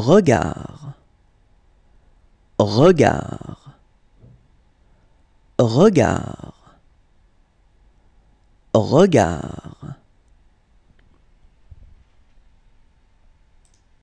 regard, regard, regard, regard.